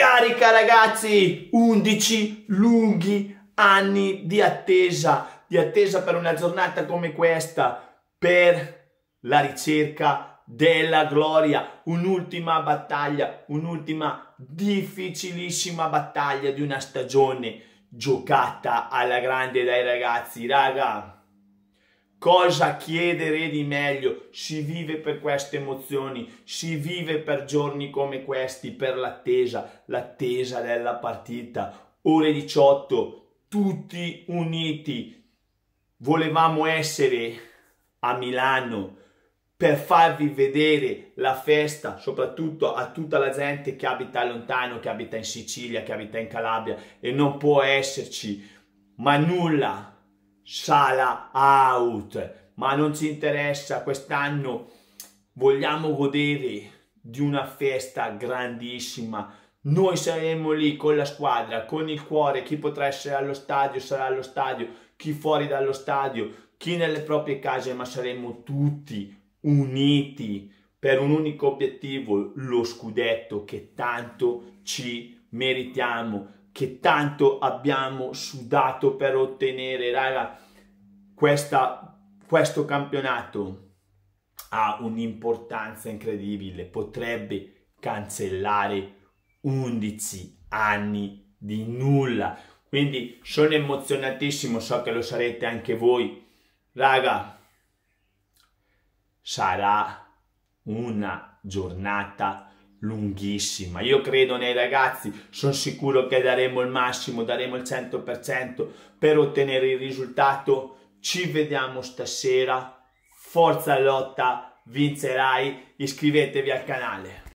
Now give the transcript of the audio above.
Carica ragazzi, 11 lunghi anni di attesa, di attesa per una giornata come questa, per la ricerca della gloria, un'ultima battaglia, un'ultima difficilissima battaglia di una stagione giocata alla grande dai ragazzi, raga. Cosa chiedere di meglio? Si vive per queste emozioni, si vive per giorni come questi, per l'attesa, l'attesa della partita. Ore 18, tutti uniti. Volevamo essere a Milano per farvi vedere la festa, soprattutto a tutta la gente che abita lontano, che abita in Sicilia, che abita in Calabria e non può esserci, ma nulla Sala out, ma non ci interessa, quest'anno vogliamo godere di una festa grandissima. Noi saremo lì con la squadra, con il cuore, chi potrà essere allo stadio sarà allo stadio, chi fuori dallo stadio, chi nelle proprie case, ma saremo tutti uniti per un unico obiettivo, lo scudetto che tanto ci meritiamo che tanto abbiamo sudato per ottenere, raga, questa, questo campionato ha un'importanza incredibile, potrebbe cancellare 11 anni di nulla. Quindi sono emozionatissimo, so che lo sarete anche voi. Raga, sarà una giornata lunghissima. Io credo nei ragazzi, sono sicuro che daremo il massimo, daremo il 100% per ottenere il risultato. Ci vediamo stasera. Forza lotta, vincerai. Iscrivetevi al canale.